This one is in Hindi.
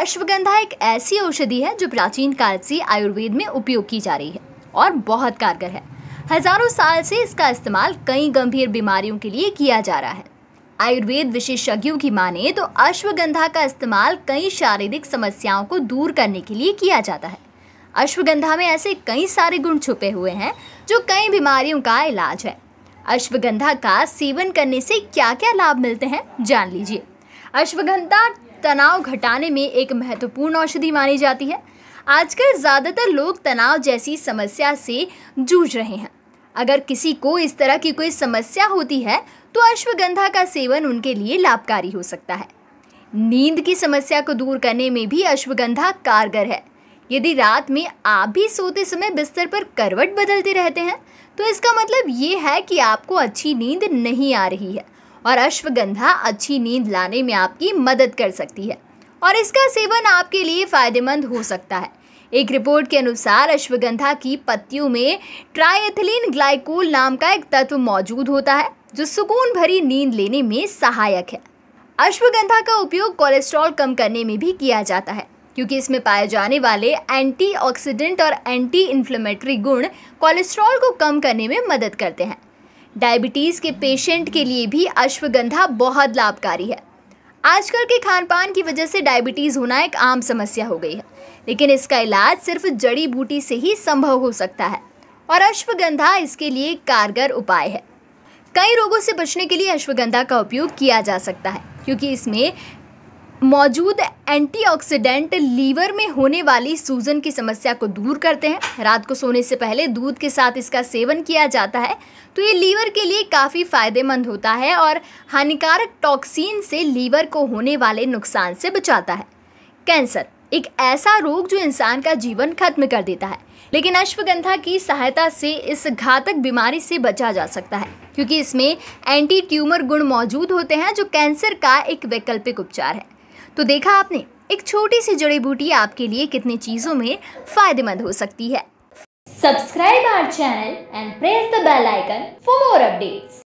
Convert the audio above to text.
अश्वगंधा एक ऐसी औषधि है जो प्राचीन काल से आयुर्वेद में उपयोग की जा रही है और बहुत कारगर है हजारों साल से इसका इस्तेमाल कई गंभीर बीमारियों के लिए किया जा रहा है आयुर्वेद विशेषज्ञों की माने तो अश्वगंधा का इस्तेमाल कई शारीरिक समस्याओं को दूर करने के लिए किया जाता है अश्वगंधा में ऐसे कई सारे गुण छुपे हुए हैं जो कई बीमारियों का इलाज है अश्वगंधा का सेवन करने से क्या क्या लाभ मिलते हैं जान लीजिए अश्वगंधा तनाव घटाने में एक महत्वपूर्ण औषधि मानी जाती है आजकल ज़्यादातर लोग तनाव जैसी समस्या से जूझ रहे हैं अगर किसी को इस तरह की कोई समस्या होती है तो अश्वगंधा का सेवन उनके लिए लाभकारी हो सकता है नींद की समस्या को दूर करने में भी अश्वगंधा कारगर है यदि रात में आप भी सोते समय बिस्तर पर करवट बदलते रहते हैं तो इसका मतलब ये है कि आपको अच्छी नींद नहीं आ रही है और अश्वगंधा अच्छी नींद लाने में आपकी मदद कर सकती है और इसका सेवन आपके लिए फ़ायदेमंद हो सकता है एक रिपोर्ट के अनुसार अश्वगंधा की पत्तियों में ट्राइएथिलीन ग्लाइकोल नाम का एक तत्व मौजूद होता है जो सुकून भरी नींद लेने में सहायक है अश्वगंधा का उपयोग कोलेस्ट्रॉल कम करने में भी किया जाता है क्योंकि इसमें पाए जाने वाले एंटीऑक्सीडेंट और एंटी इन्फ्लेमेटरी गुण कोलेस्ट्रॉल को कम करने में मदद करते हैं डायबिटीज़ के पेशेंट के लिए भी अश्वगंधा बहुत लाभकारी है आजकल के खान पान की वजह से डायबिटीज़ होना एक आम समस्या हो गई है लेकिन इसका इलाज सिर्फ जड़ी बूटी से ही संभव हो सकता है और अश्वगंधा इसके लिए कारगर उपाय है कई रोगों से बचने के लिए अश्वगंधा का उपयोग किया जा सकता है क्योंकि इसमें मौजूद एंटीऑक्सीडेंट लीवर में होने वाली सूजन की समस्या को दूर करते हैं रात को सोने से पहले दूध के साथ इसका सेवन किया जाता है तो ये लीवर के लिए काफ़ी फायदेमंद होता है और हानिकारक टॉक्सीन से लीवर को होने वाले नुकसान से बचाता है कैंसर एक ऐसा रोग जो इंसान का जीवन खत्म कर देता है लेकिन अश्वगंधा की सहायता से इस घातक बीमारी से बचा जा सकता है क्योंकि इसमें एंटी ट्यूमर गुण मौजूद होते हैं जो कैंसर का एक वैकल्पिक उपचार है तो देखा आपने एक छोटी सी जड़ी बूटी आपके लिए कितने चीजों में फायदेमंद हो सकती है subscribe our channel and press the bell icon for more updates